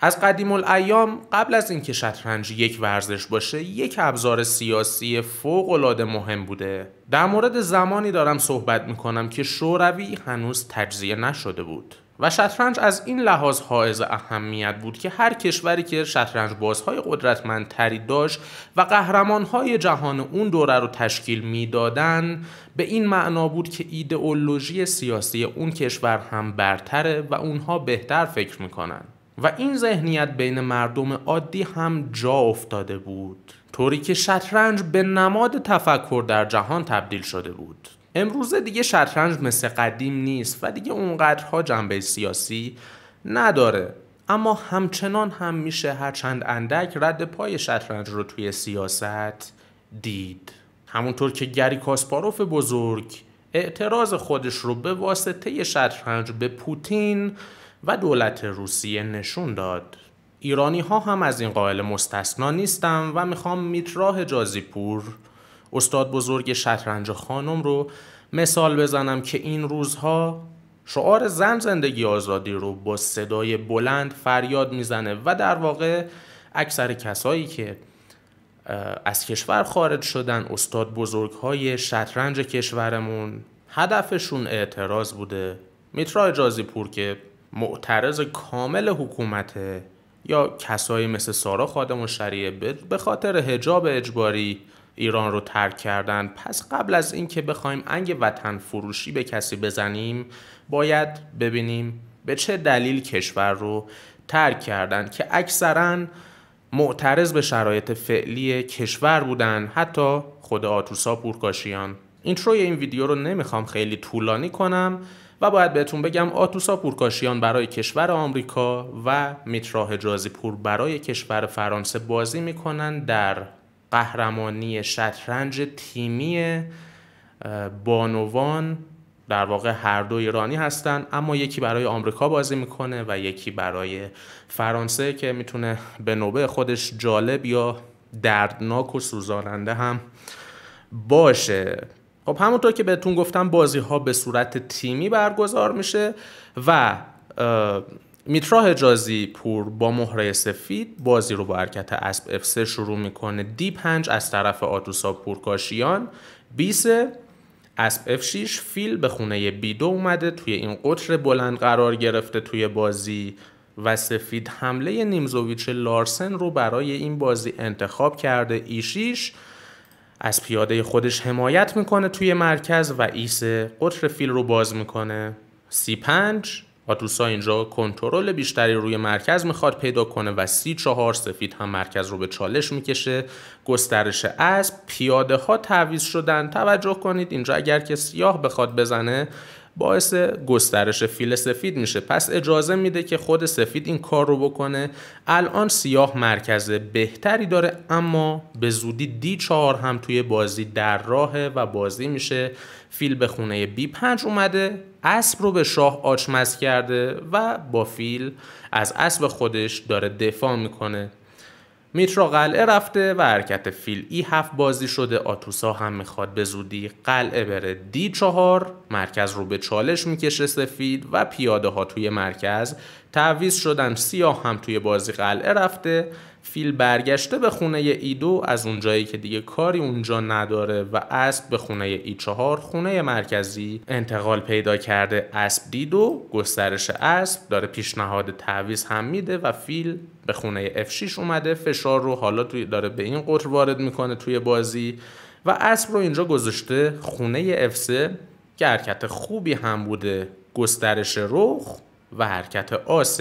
از قدیم الایام قبل از اینکه شطرنج یک ورزش باشه یک ابزار سیاسی فوق العاده مهم بوده در مورد زمانی دارم صحبت میکنم که شوروی هنوز تجزیه نشده بود و شطرنج از این لحاظ حائز اهمیت بود که هر کشوری که شطرنج بازهای قدرتمندتری داشت و قهرمانهای جهان اون دوره رو تشکیل میدادن به این معنا بود که ایدئولوژی سیاسی اون کشور هم برتره و اونها بهتر فکر میکنن و این ذهنیت بین مردم عادی هم جا افتاده بود طوری که شطرنج به نماد تفکر در جهان تبدیل شده بود امروز دیگه شطرنج مثل قدیم نیست و دیگه اونقدرها جنبه سیاسی نداره اما همچنان هم میشه هر چند اندک رد پای شطرنج رو توی سیاست دید همونطور که گری کاسپاروف بزرگ اعتراض خودش رو به واسطه شطرنج به پوتین و دولت روسیه نشون داد. ایرانی ها هم از این قائل مستثنا نیستم و میخوام میتراه جازیپور استاد بزرگ شطرنج خانم رو مثال بزنم که این روزها شعار زن زندگی آزادی رو با صدای بلند فریاد میزنه و در واقع اکثر کسایی که از کشور خارج شدن استاد بزرگ های شطرنج کشورمون هدفشون اعتراض بوده میتراه جازیپور پور که معترض کامل حکومته یا کسایی مثل سارا خادم و شریعه به خاطر هجاب اجباری ایران رو ترک کردن پس قبل از اینکه بخوایم انگ وطن فروشی به کسی بزنیم باید ببینیم به چه دلیل کشور رو ترک کردن که اکثرا معترض به شرایط فعلی کشور بودن حتی خود آتوسا پورکاشیان اینتروی این ویدیو رو نمیخوام خیلی طولانی کنم و باید بهتون بگم آتوسا پورکاشیان برای کشور آمریکا و میتراه جازیپور پور برای کشور فرانسه بازی میکنن در قهرمانی شطرنج تیمی بانوان در واقع هر دو ایرانی هستند اما یکی برای آمریکا بازی میکنه و یکی برای فرانسه که میتونه به نوبه خودش جالب یا دردناک و سوزاننده هم باشه خب همونطور که بهتون گفتم بازی ها به صورت تیمی برگزار میشه و میترا حجازی پور با مهره سفید بازی رو با حرکت اسب اف شروع میکنه دی 5 از طرف آتوسا پورکاشیان بی سه اسب اف 6 فیل به خونه بی 2 اومده توی این قطر بلند قرار گرفته توی بازی و سفید حمله نیمزوویچ لارسن رو برای این بازی انتخاب کرده ای 6 از پیاده خودش حمایت میکنه توی مرکز و ایس قطر فیل رو باز میکنه سی پنج آتوسا اینجا کنترل بیشتری روی مرکز میخواد پیدا کنه و سی چهار سفید هم مرکز رو به چالش میکشه گسترش اسب پیاده ها تعویز شدن توجه کنید اینجا اگر که سیاه بخواد بزنه باعث گسترش فیل سفید میشه پس اجازه میده که خود سفید این کار رو بکنه الان سیاه مرکز بهتری داره اما به زودی دی چهار هم توی بازی در راهه و بازی میشه فیل به خونه بی 5 اومده اسب رو به شاه آچمز کرده و با فیل از اسب خودش داره دفاع میکنه میترا قلعه رفته و حرکت فیل هفت بازی شده آتوسا هم میخواد به زودی قلعه بره دی چهار مرکز رو به چالش میکشه سفید و پیاده ها توی مرکز تعویز شدن سیاه هم توی بازی قلعه رفته فیل برگشته به خونه ایدو از اونجایی که دیگه کاری اونجا نداره و اسب به خونه ای چهار خونه مرکزی انتقال پیدا کرده اسب دیدو گسترش اسب داره پیشنهاد تعویز هم میده و فیل به خونه F6 اومده فشار رو حالا داره به این قطر وارد میکنه توی بازی و اسب رو اینجا گذاشته خونه اف 3 که حرکت خوبی هم بوده گسترش رخ و حرکت آس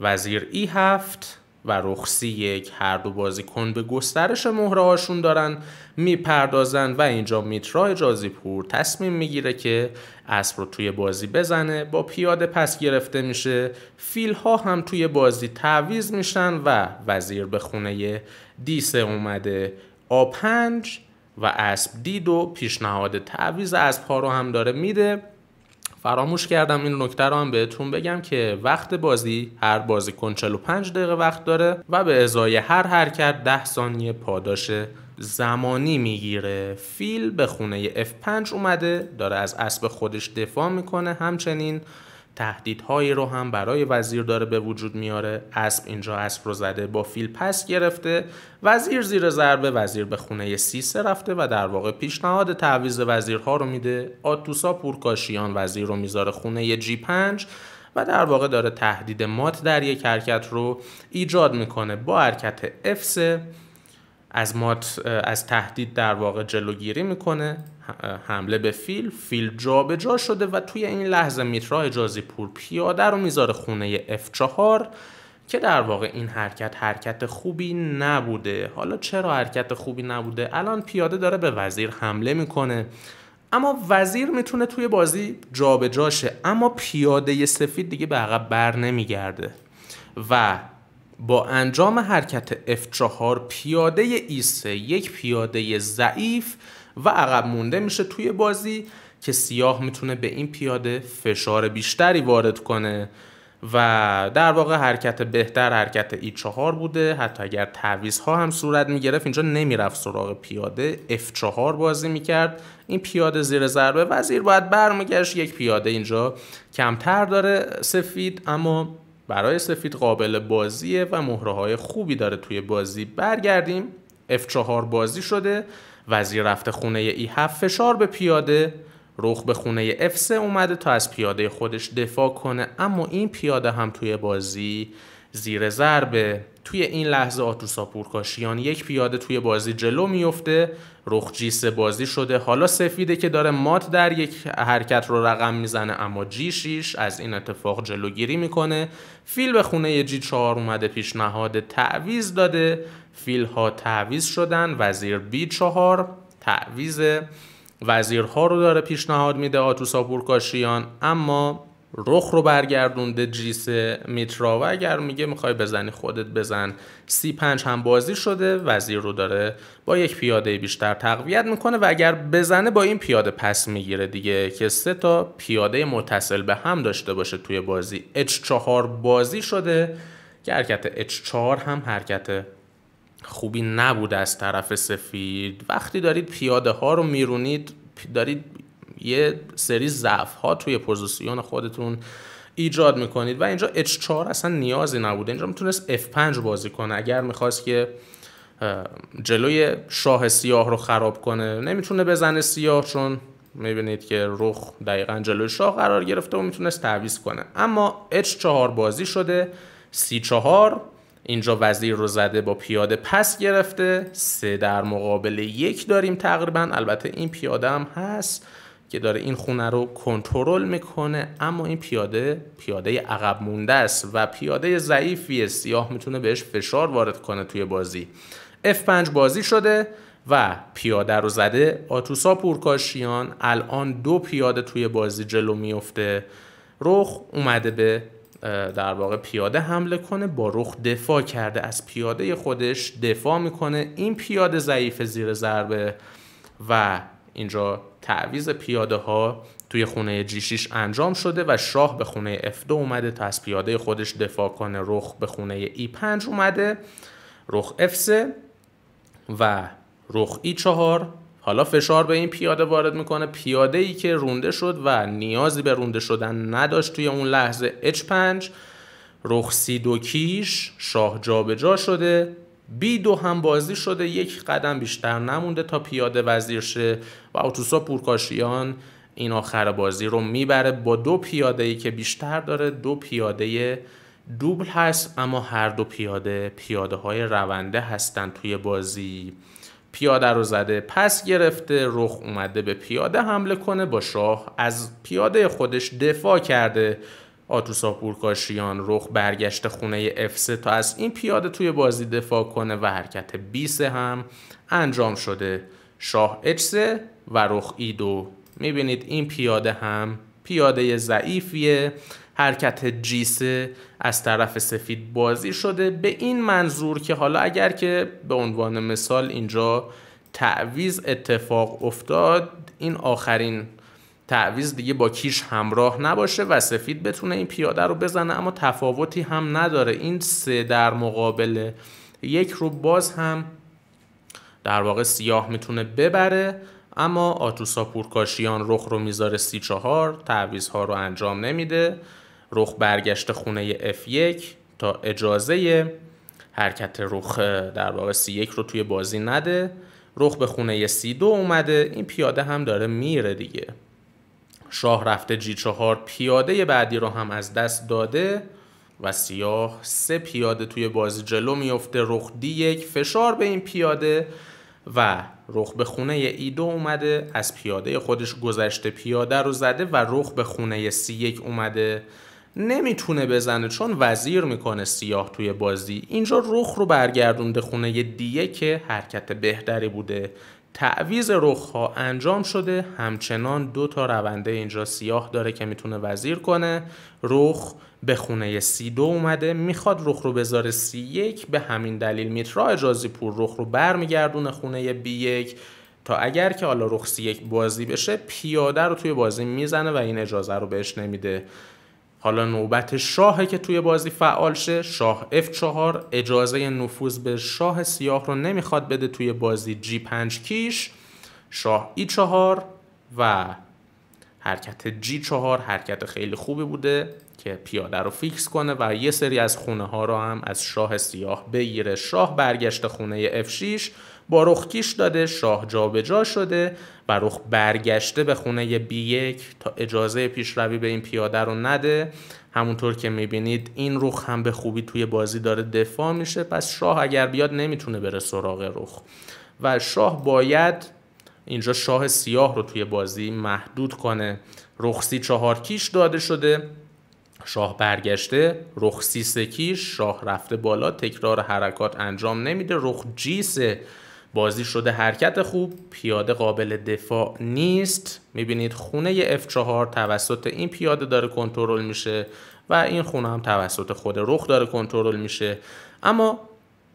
وزیر ای هفت و رخصی یک هر دو بازیکن به گسترش مهره هاشون دارن میپردازن و اینجا میترا جازیپور پور تصمیم میگیره که اسب رو توی بازی بزنه با پیاده پس گرفته میشه فیل ها هم توی بازی تعویز میشن و وزیر به خونه دیسه اومده آ پنج و اسب دید و پیشنهاد تعویز اسب ها رو هم داره میده فراموش کردم این نکته رو هم بهتون بگم که وقت بازی هر بازیکن 45 دقیقه وقت داره و به ازای هر حرکت 10 ثانیه پاداش زمانی میگیره فیل به خونه F5 اومده داره از اسب خودش دفاع میکنه همچنین تهدیدهایی رو هم برای وزیر داره به وجود میاره اسب اینجا اسب رو زده با فیل پس گرفته وزیر زیر ضربه وزیر به خونه سیسه رفته و در واقع پیشنهاد تعویز وزیرها رو میده آتوسا پورکاشیان وزیر رو میذاره خونه g 5 و در واقع داره تهدید مات در یک حرکت رو ایجاد میکنه با حرکت F3 از مات از تهدید در واقع جلوگیری میکنه حمله به فیل فیل جابجا جا شده و توی این لحظه میترا اجازی پور پیاده رو میذاره خونه F4 که در واقع این حرکت حرکت خوبی نبوده حالا چرا حرکت خوبی نبوده الان پیاده داره به وزیر حمله میکنه اما وزیر میتونه توی بازی جابجاشه اما پیاده سفید دیگه به عقب بر نمیگرده و با انجام حرکت F4 پیاده E3 یک پیاده ضعیف و عقب مونده میشه توی بازی که سیاه میتونه به این پیاده فشار بیشتری وارد کنه و در واقع حرکت بهتر حرکت E4 بوده حتی اگر تعویض ها هم صورت میگرفت اینجا نمیرفت سراغ پیاده F4 بازی میکرد این پیاده زیر ضربه وزیر باید برمیگشت یک پیاده اینجا کمتر داره سفید اما برای سفید قابل بازیه و مهره های خوبی داره توی بازی برگردیم F4 بازی شده وزیر رفته خونه E7 فشار به پیاده رخ به خونه F3 اومده تا از پیاده خودش دفاع کنه اما این پیاده هم توی بازی زیر ضربه توی این لحظه آتوسا پورکاشیان یک پیاده توی بازی جلو میفته رخ جیس بازی شده حالا سفیده که داره مات در یک حرکت رو رقم میزنه اما جی از این اتفاق جلوگیری میکنه فیل به خونه جی 4 اومده پیشنهاد تعویز داده فیل ها تعویز شدن وزیر بی چهار تعویز وزیرها رو داره پیشنهاد میده آتوسا پورکاشیان اما رخ رو برگردونده جیس میترا و اگر میگه میخوای بزنی خودت بزن سی پنج هم بازی شده وزیر رو داره با یک پیاده بیشتر تقویت میکنه و اگر بزنه با این پیاده پس میگیره دیگه که سه تا پیاده متصل به هم داشته باشه توی بازی اچ 4 بازی شده که حرکت اچ 4 هم حرکت خوبی نبوده از طرف سفید وقتی دارید پیاده ها رو میرونید دارید یه سری ضعف ها توی پوزیسیون خودتون ایجاد میکنید و اینجا H4 اصلا نیازی نبوده اینجا میتونست F5 بازی کنه اگر میخواست که جلوی شاه سیاه رو خراب کنه نمیتونه بزنه سیاه چون میبینید که رخ دقیقا جلوی شاه قرار گرفته و میتونست تعویز کنه اما H4 بازی شده C4 اینجا وزیر رو زده با پیاده پس گرفته سه در مقابل یک داریم تقریبا البته این پیاده هم هست که داره این خونه رو کنترل میکنه اما این پیاده پیاده عقب مونده است و پیاده ضعیفی سیاه میتونه بهش فشار وارد کنه توی بازی F5 بازی شده و پیاده رو زده آتوسا پورکاشیان الان دو پیاده توی بازی جلو میفته رخ اومده به در واقع پیاده حمله کنه با رخ دفاع کرده از پیاده خودش دفاع میکنه این پیاده ضعیف زیر ضربه و اینجا تعویز پیاده ها توی خونه G6 انجام شده و شاه به خونه F2 اومده تا از پیاده خودش دفاع کنه رخ به خونه E5 اومده رخ F3 و رخ E4 حالا فشار به این پیاده وارد میکنه پیاده ای که رونده شد و نیازی به رونده شدن نداشت توی اون لحظه H5 رخ C2 کیش شاه جابجا شده بی دو هم بازی شده یک قدم بیشتر نمونده تا پیاده وزیر شه و اوتوسا پورکاشیان این آخر بازی رو میبره با دو پیاده ای که بیشتر داره دو پیاده دوبل هست اما هر دو پیاده پیاده های رونده هستند توی بازی پیاده رو زده پس گرفته رخ اومده به پیاده حمله کنه با شاه از پیاده خودش دفاع کرده آتوسا کاشیان رخ برگشت خونه اف تا از این پیاده توی بازی دفاع کنه و حرکت بی هم انجام شده شاه اچ و رخ ای 2 میبینید این پیاده هم پیاده ضعیفیه حرکت جیسه از طرف سفید بازی شده به این منظور که حالا اگر که به عنوان مثال اینجا تعویز اتفاق افتاد این آخرین تعویز دیگه با کیش همراه نباشه و سفید بتونه این پیاده رو بزنه اما تفاوتی هم نداره این سه در مقابل یک رو باز هم در واقع سیاه میتونه ببره اما پورکاشیان رخ رو میذاره سی چهار تعویز ها رو انجام نمیده رخ برگشت خونه F1 تا اجازه حرکت رخ در واقع C1 رو توی بازی نده رخ به خونه C2 اومده این پیاده هم داره میره دیگه شاه رفته جی چهار پیاده بعدی رو هم از دست داده و سیاه سه پیاده توی بازی جلو میفته رخ دی یک فشار به این پیاده و رخ به خونه ایدو اومده از پیاده خودش گذشته پیاده رو زده و رخ به خونه سی یک اومده نمیتونه بزنه چون وزیر میکنه سیاه توی بازی اینجا رخ رو برگردونده خونه دیه که حرکت بهتری بوده تعویز رخ ها انجام شده همچنان دو تا رونده اینجا سیاه داره که میتونه وزیر کنه رخ به خونه سی دو اومده میخواد رخ رو بذاره سی یک به همین دلیل میترا اجازی پور رخ رو برمیگردونه خونه بی یک تا اگر که حالا رخ سی یک بازی بشه پیاده رو توی بازی میزنه و این اجازه رو بهش نمیده حالا نوبت شاهه که توی بازی فعال شه شاه F4 اجازه نفوذ به شاه سیاه رو نمیخواد بده توی بازی G5 کیش شاه E4 و حرکت G4 حرکت خیلی خوبی بوده که پیاده رو فیکس کنه و یه سری از خونه ها رو هم از شاه سیاه بگیره شاه برگشت خونه F6 با رخ کیش داده شاه جابجا شده و رخ برگشته به خونه بی یک تا اجازه پیشروی به این پیاده رو نده همونطور که میبینید این رخ هم به خوبی توی بازی داره دفاع میشه پس شاه اگر بیاد نمیتونه بره سراغ رخ و شاه باید اینجا شاه سیاه رو توی بازی محدود کنه سی چهار کیش داده شده شاه برگشته رخ سی کیش شاه رفته بالا تکرار حرکات انجام نمیده رخ جیسه بازی شده حرکت خوب پیاده قابل دفاع نیست میبینید خونه F4 توسط این پیاده داره کنترل میشه و این خونه هم توسط خود رخ داره کنترل میشه اما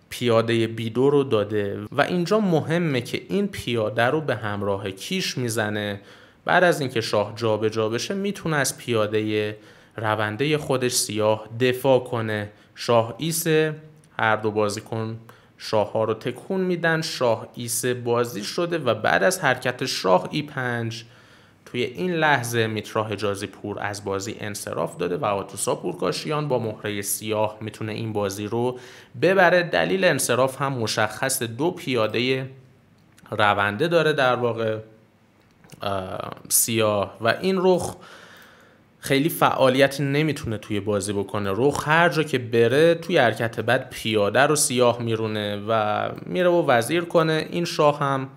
پیاده B2 رو داده و اینجا مهمه که این پیاده رو به همراه کیش میزنه بعد از اینکه شاه جابجا جا بشه میتونه از پیاده رونده خودش سیاه دفاع کنه شاه ایسه هر دو بازیکن شاه ها رو تکون میدن شاه ای بازی شده و بعد از حرکت شاه ای 5 توی این لحظه میترا حجازی پور از بازی انصراف داده و آتوسا پورکاشیان با مهره سیاه میتونه این بازی رو ببره دلیل انصراف هم مشخص دو پیاده رونده داره در واقع سیاه و این رخ خیلی فعالیت نمیتونه توی بازی بکنه رخ هر جا که بره توی حرکت بعد پیاده رو سیاه میرونه و میره و وزیر کنه این شاه هم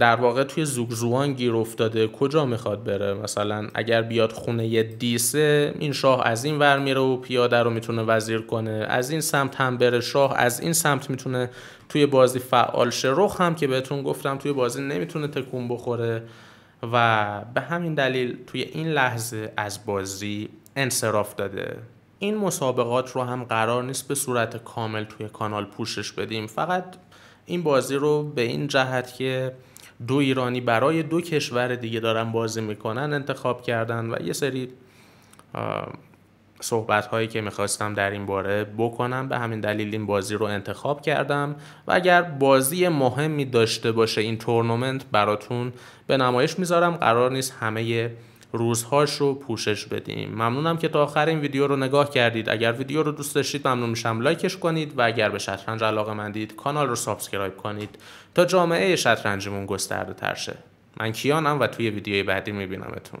در واقع توی زوگزوان گیر افتاده کجا میخواد بره مثلا اگر بیاد خونه یه دیسه این شاه از این ور میره و پیاده رو میتونه وزیر کنه از این سمت هم بره شاه از این سمت میتونه توی بازی فعال شه رخ هم که بهتون گفتم توی بازی نمیتونه تکون بخوره و به همین دلیل توی این لحظه از بازی انصراف داده این مسابقات رو هم قرار نیست به صورت کامل توی کانال پوشش بدیم فقط این بازی رو به این جهت که دو ایرانی برای دو کشور دیگه دارن بازی میکنن انتخاب کردن و یه سری صحبت هایی که میخواستم در این باره بکنم به همین دلیل این بازی رو انتخاب کردم و اگر بازی مهمی داشته باشه این تورنمنت براتون به نمایش میذارم قرار نیست همه روزهاش رو پوشش بدیم ممنونم که تا آخر این ویدیو رو نگاه کردید اگر ویدیو رو دوست داشتید ممنون میشم لایکش کنید و اگر به شطرنج علاقه مندید کانال رو سابسکرایب کنید تا جامعه شطرنجمون گسترده تر شه من کیانم و توی ویدیوی بعدی میبینمتون